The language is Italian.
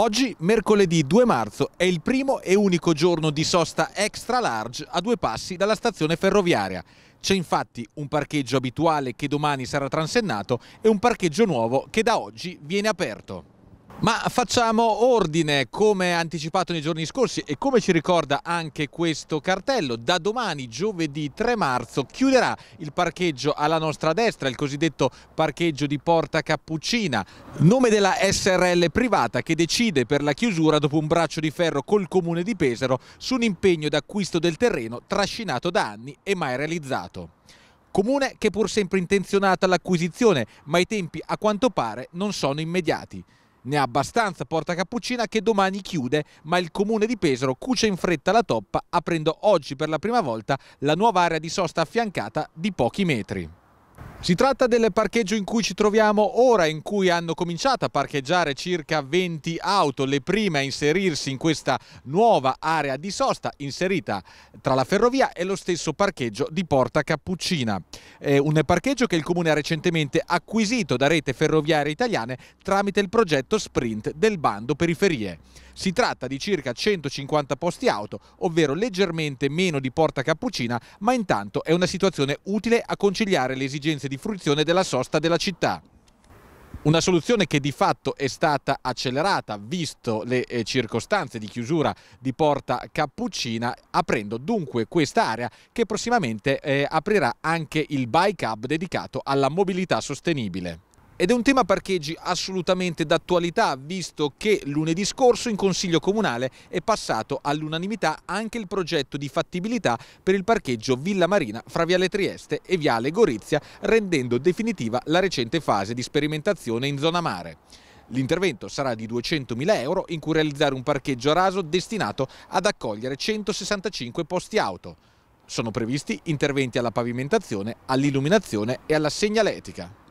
Oggi, mercoledì 2 marzo, è il primo e unico giorno di sosta extra large a due passi dalla stazione ferroviaria. C'è infatti un parcheggio abituale che domani sarà transennato e un parcheggio nuovo che da oggi viene aperto. Ma facciamo ordine come anticipato nei giorni scorsi e come ci ricorda anche questo cartello. Da domani, giovedì 3 marzo, chiuderà il parcheggio alla nostra destra, il cosiddetto parcheggio di Porta Cappuccina, nome della SRL privata che decide per la chiusura dopo un braccio di ferro col comune di Pesaro su un impegno d'acquisto del terreno trascinato da anni e mai realizzato. Comune che pur sempre intenzionato all'acquisizione, ma i tempi a quanto pare non sono immediati ne ha abbastanza Porta Cappuccina che domani chiude, ma il comune di Pesaro cuce in fretta la toppa aprendo oggi per la prima volta la nuova area di sosta affiancata di pochi metri. Si tratta del parcheggio in cui ci troviamo ora, in cui hanno cominciato a parcheggiare circa 20 auto, le prime a inserirsi in questa nuova area di sosta inserita tra la ferrovia e lo stesso parcheggio di Porta Cappuccina. È un parcheggio che il Comune ha recentemente acquisito da rete ferroviaria italiane tramite il progetto Sprint del bando periferie. Si tratta di circa 150 posti auto, ovvero leggermente meno di Porta Cappuccina, ma intanto è una situazione utile a conciliare le esigenze di fruizione della sosta della città. Una soluzione che di fatto è stata accelerata, visto le eh, circostanze di chiusura di Porta Cappuccina, aprendo dunque questa area che prossimamente eh, aprirà anche il bike hub dedicato alla mobilità sostenibile. Ed è un tema parcheggi assolutamente d'attualità, visto che lunedì scorso in Consiglio Comunale è passato all'unanimità anche il progetto di fattibilità per il parcheggio Villa Marina fra Viale Trieste e Viale Gorizia, rendendo definitiva la recente fase di sperimentazione in zona mare. L'intervento sarà di 200.000 euro in cui realizzare un parcheggio a raso destinato ad accogliere 165 posti auto. Sono previsti interventi alla pavimentazione, all'illuminazione e alla segnaletica.